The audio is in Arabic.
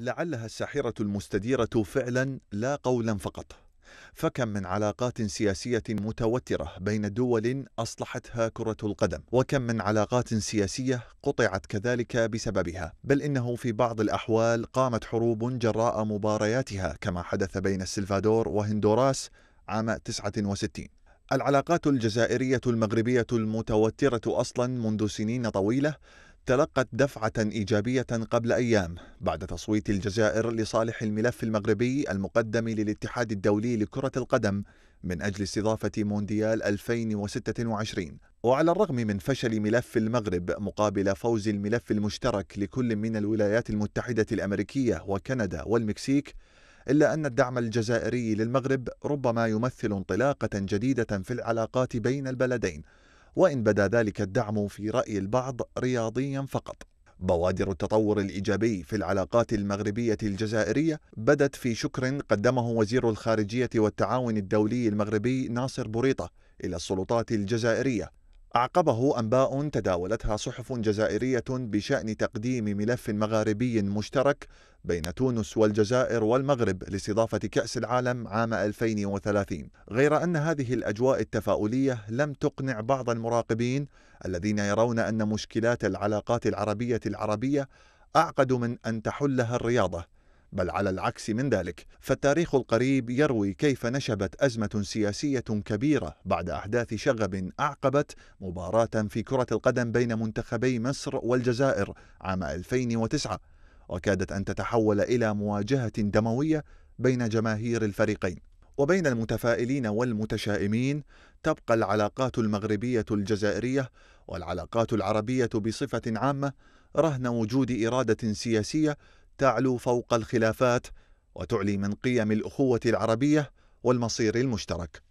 لعلها الساحرة المستديرة فعلا لا قولا فقط فكم من علاقات سياسية متوترة بين دول أصلحتها كرة القدم وكم من علاقات سياسية قطعت كذلك بسببها بل إنه في بعض الأحوال قامت حروب جراء مبارياتها كما حدث بين السلفادور وهندوراس عام 69 العلاقات الجزائرية المغربية المتوترة أصلا منذ سنين طويلة تلقت دفعة إيجابية قبل أيام بعد تصويت الجزائر لصالح الملف المغربي المقدم للاتحاد الدولي لكرة القدم من أجل استضافة مونديال 2026 وعلى الرغم من فشل ملف المغرب مقابل فوز الملف المشترك لكل من الولايات المتحدة الأمريكية وكندا والمكسيك إلا أن الدعم الجزائري للمغرب ربما يمثل انطلاقة جديدة في العلاقات بين البلدين وإن بدا ذلك الدعم في رأي البعض رياضيا فقط بوادر التطور الإيجابي في العلاقات المغربية الجزائرية بدت في شكر قدمه وزير الخارجية والتعاون الدولي المغربي ناصر بوريطة إلى السلطات الجزائرية أعقبه أنباء تداولتها صحف جزائرية بشأن تقديم ملف مغاربي مشترك بين تونس والجزائر والمغرب لاستضافة كأس العالم عام 2030 غير أن هذه الأجواء التفاؤلية لم تقنع بعض المراقبين الذين يرون أن مشكلات العلاقات العربية العربية أعقد من أن تحلها الرياضة بل على العكس من ذلك فالتاريخ القريب يروي كيف نشبت أزمة سياسية كبيرة بعد أحداث شغب أعقبت مباراة في كرة القدم بين منتخبي مصر والجزائر عام 2009 وكادت أن تتحول إلى مواجهة دموية بين جماهير الفريقين وبين المتفائلين والمتشائمين تبقى العلاقات المغربية الجزائرية والعلاقات العربية بصفة عامة رهن وجود إرادة سياسية تعلو فوق الخلافات وتعلي من قيم الأخوة العربية والمصير المشترك